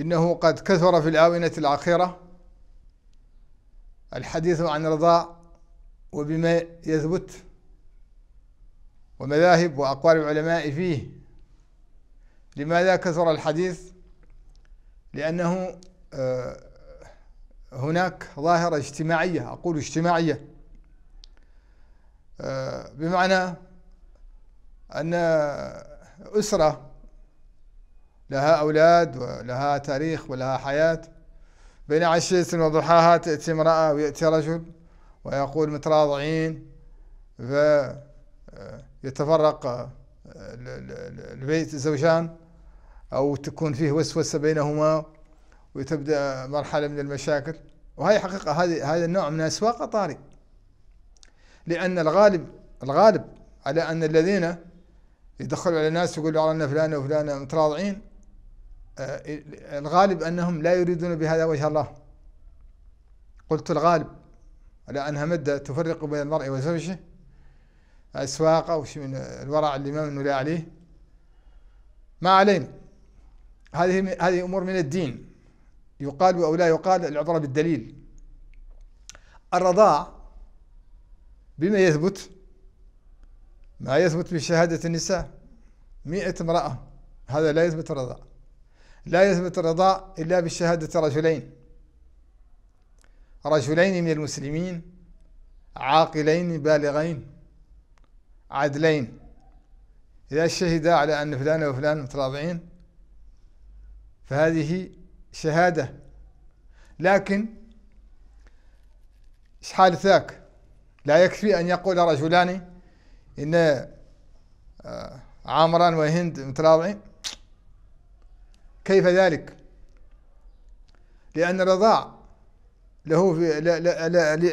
إنه قد كثر في الآونة الأخيرة الحديث عن رضاء وبما يثبت ومذاهب وأقوال العلماء فيه لماذا كثر الحديث لأنه آه، هناك ظاهرة اجتماعية أقول اجتماعية آه، بمعنى أن أسرة لها أولاد ولها تاريخ ولها حياة بين عشية وضحاها تأتي امرأة ويأتي رجل ويقول متراضعين فيتفرق آه، آه، البيت الزوجان أو تكون فيه وسوسة بينهما وتبدأ مرحلة من المشاكل وهي حقيقة هذه هذا النوع من أسواق طارئ لأن الغالب الغالب على أن الذين يدخلوا على الناس يقولوا على أن فلانة وفلانة متراضعين آه، الغالب أنهم لا يريدون بهذا وجه الله قلت الغالب لأنها مدة تفرق بين المرء وزوجه أسواق أو شيء من الورع اللي ما منه لا عليه ما علينا هذه هذه أمور من الدين يقال أو لا يقال العبرة بالدليل الرضاع بما يثبت ما يثبت بشهادة النساء مئة امرأة هذا لا يثبت الرضاع لا يثبت الرضاء إلا بشهادة رجلين رجلين من المسلمين عاقلين بالغين عدلين إذا شهدا على أن فلان وفلان متراضعين فهذه شهادة لكن إيش حال ذاك لا يكفي أن يقول رجلان إن آه، عمران وهند متراضعين كيف ذلك لأن الرضاع له في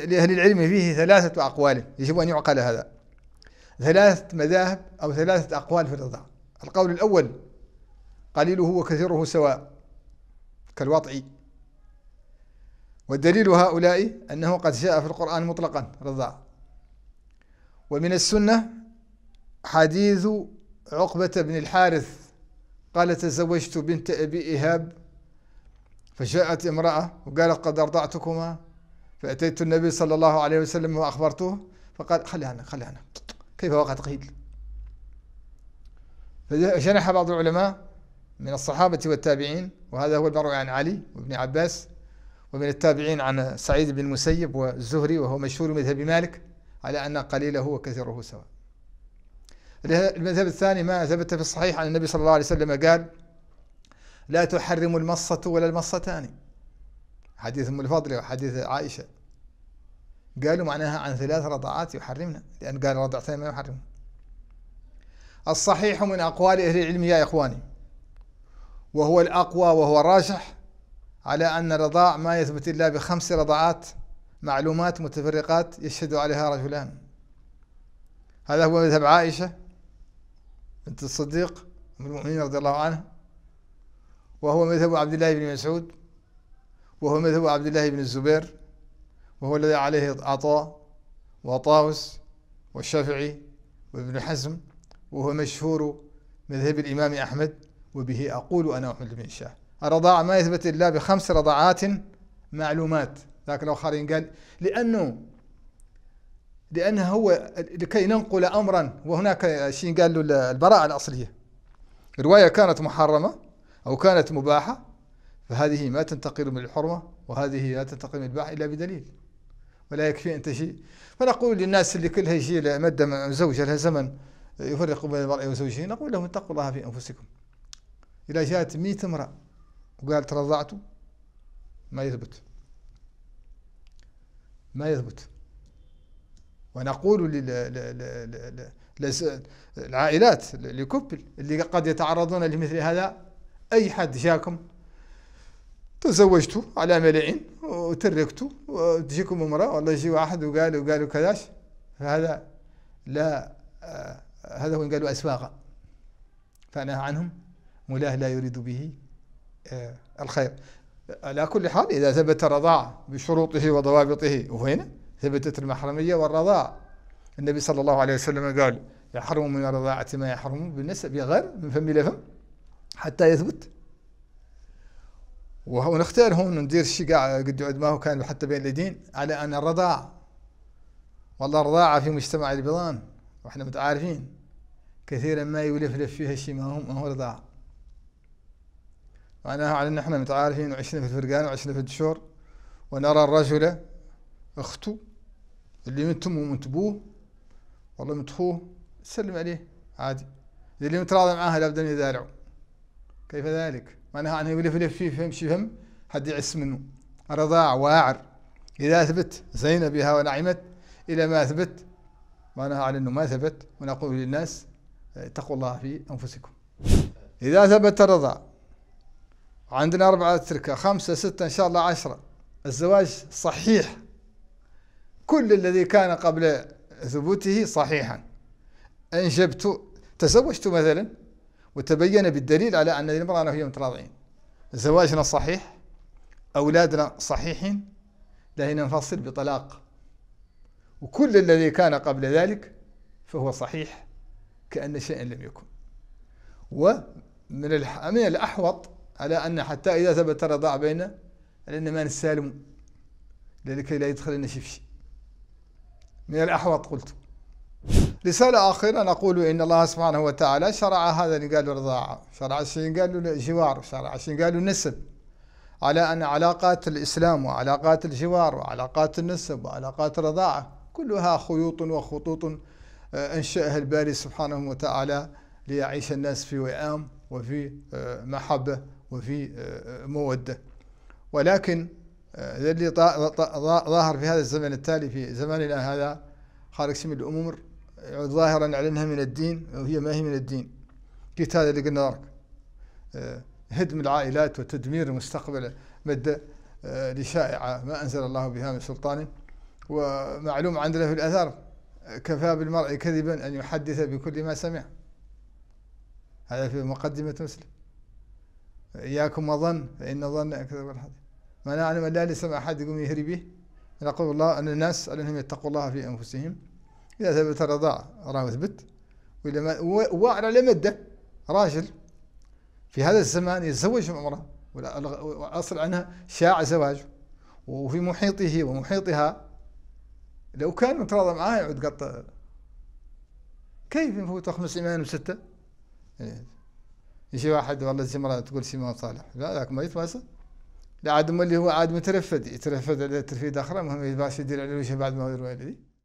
لأهل العلم فيه ثلاثة أقوال يجب أن يعقل هذا ثلاثة مذاهب أو ثلاثة أقوال في الرضاع القول الأول قليله وكثيره سواء كالوطئي والدليل هؤلاء أنه قد جاء في القرآن مطلقا رضاع ومن السنة حديث عقبة بن الحارث قال تزوجت بنت أبي إيهاب فجاءت امرأة وقالت قد أرضعتكما فأتيت النبي صلى الله عليه وسلم وأخبرته فقال خلي عنك خلي عنك كيف وقعت قيل فجنح بعض العلماء من الصحابة والتابعين وهذا هو المروي عن علي وابن عباس ومن التابعين عن سعيد بن المسيب والزهري وهو مشهور مذهب مالك على أن قليله وكثيره سواء المذهب الثاني ما ثبت في الصحيح عن النبي صلى الله عليه وسلم قال لا تحرم المصة ولا المصتان حديث أم الفضل وحديث عائشة قالوا معناها عن ثلاث رضعات يحرمنا لأن قال رضعتين ما يحرم الصحيح من أقوال أهل العلم يا إخواني وهو الأقوى وهو الراجح على أن الرضاع ما يثبت إلا بخمس رضعات معلومات متفرقات يشهد عليها رجلان هذا هو مذهب عائشة بنت الصديق أم المؤمنين رضي الله عنه وهو مذهب عبد الله بن مسعود وهو مذهب عبد الله بن الزبير وهو الذي عليه عطاء وطاوس والشافعي وابن حزم وهو مشهور مذهب الإمام أحمد وبه أقول أنا أحمد بن الشاه الرضاعة ما يثبت إلا بخمس رضاعات معلومات لكن الآخرين قال لأنه لأنه هو لكي ننقل أمرا وهناك شيء قال له البراءة الأصلية رواية كانت محرمة أو كانت مباحة فهذه ما تنتقل من الحرمة وهذه لا تنتقل من الباحة إلا بدليل ولا يكفي أنت شيء فنقول للناس اللي كلها يجي مدة زوجة لها زمن يفرق بين المرء وزوجه نقول لهم اتقوا الله في أنفسكم إذا جاءت 100 امرأة وقالت ترضعت ما يثبت ما يثبت ونقول للعائلات لكبل اللي قد يتعرضون لمثل هذا أي حد جاكم تزوجتوا على ملعين وتركتوا وتجيكم امرأة والله يجي واحد وقال وقالوا كذاش فهذا لا هذا هو قالوا أسواق فنهى عنهم مولاه لا يريد به آه، الخير على كل حال إذا ثبت رضاع بشروطه وضوابطه وهنا ثبتت المحرمية والرضاء النبي صلى الله عليه وسلم قال يحرم من الرضاعة ما يحرم بالنسب غير من فم إلى فم حتى يثبت ونختار هون ندير الشيء قد يعد ما هو كان حتى بين اليدين على أن الرضاعة والله الرضاعة في مجتمع البيضان واحنا متعارفين كثيرا ما لف فيها شيء ما هو ما هو رضاعة معناها على أن احنا متعارفين وعشنا في الفرقان وعشنا في الدشور ونرى الرجل أخته اللي من تمه ومن تبوه والله من تخوه سلم عليه عادي اللي متراضى معاه لابد ان يدارعه كيف ذلك؟ معناها انه يلف يلف فيه فهم شي فهم حد يعس منه رضاع واعر اذا ثبت زين بها ونعمت الى ما ثبت معناها على انه ما ثبت ونقول للناس اتقوا الله في انفسكم اذا ثبت الرضا عندنا أربعة تركة خمسة ستة إن شاء الله عشرة الزواج صحيح كل الذي كان قبل ثبوته صحيحا أنجبت تزوجت مثلا وتبين بالدليل على أن المرأة أنا وهي متراضعين زواجنا صحيح أولادنا صحيحين لكن ننفصل بطلاق وكل الذي كان قبل ذلك فهو صحيح كأن شيئا لم يكن ومن من الأحوط على أن حتى إذا ثبت الرضاع بيننا ما السالم لكي لا يدخل لنا شيء من الأحوط قلت رسالة أخيرة نقول إن الله سبحانه وتعالى شرع هذا اللي قالوا رضاعة شرع الشيء قالوا جوار شرع الشيء قالوا نسب على أن علاقات الإسلام وعلاقات الجوار وعلاقات النسب وعلاقات الرضاعة كلها خيوط وخطوط آه، أنشأها الباري سبحانه وتعالى ليعيش الناس في وئام وفي آه، محبة وفي آه، مودة ولكن آه، اللي ظاهر في هذا الزمن التالي في زماننا هذا خارج سم الأمور يعود ظاهرا على أنها من الدين وهي ما هي من الدين قلت هذا اللي قلنا آه، هدم العائلات وتدمير المستقبل مد آه، لشائعة ما أنزل الله بها من سلطان ومعلوم عندنا في الأثر كفى بالمرء كذبا أن يحدث بكل ما سمع هذا في مقدمة مسلم إياكم وظن فإن ظن أكذب الحديث معناه على ما لا لسمع أحد يقوم يهري به يقول الله أن الناس أنهم يتقوا الله في أنفسهم إذا ثبت الرضاع راه ثبت وعلى لمدة راجل في هذا الزمان يتزوج عمرة وأصل عنها شاع زواجه وفي محيطه ومحيطها لو كان متراضى معاه يعود قط كيف يفوت خمس إيمان وستة إيه. يجي واحد والله زي مرة تقول سيما صالح لا ذاك ما يتواصل عاد اللي هو عاد مترفد يترفد على ترفيد اخرى المهم باش يدير على وجهه بعد ما يروي عليه